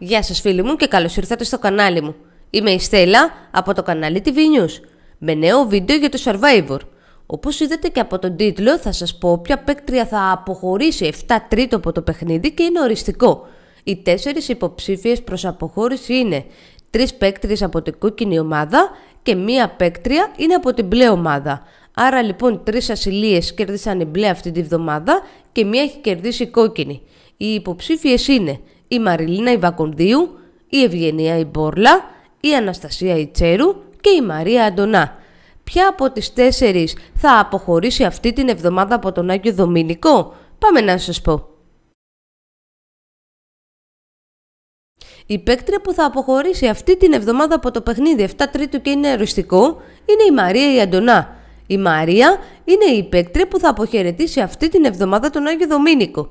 Γεια σας φίλοι μου και καλώς ήρθατε στο κανάλι μου. Είμαι η Στέλλα από το κανάλι TV News με νέο βίντεο για το Survivor. Όπως είδατε και από τον τίτλο θα σας πω ποια παίκτρια θα αποχωρήσει 7 τρίτο από το παιχνίδι και είναι οριστικό. Οι τέσσερις υποψήφιες προς αποχώρηση είναι τρεις παίκτριες από την κόκκινη ομάδα και μία παίκτρια είναι από την μπλε ομάδα. Άρα λοιπόν τρεις ασυλίες κέρδισαν η μπλε αυτή τη βδομάδα και μία έχει κερδίσει η κόκκινη. Οι υποψήφιες είναι η Μαριλίνα Ιβακονδίου, η Ευγενία Ιμπόρλα, η Αναστασία Ιτσέρου και η Μαρία Αντωνά. Ποια από τις τέσσερις θα αποχωρήσει αυτή την εβδομάδα από τον Άγιο Δομήνικο, πάμε να σας πω. Η παίκτρια που θα αποχωρήσει αυτή την εβδομάδα από το παιχνίδι 7 Τρίτου και είναι εριστικό είναι η Μαρία η Η Μαρία είναι η παίκτρια που θα αποχαιρετήσει αυτή την εβδομάδα τον Άγιο Δομήνικο.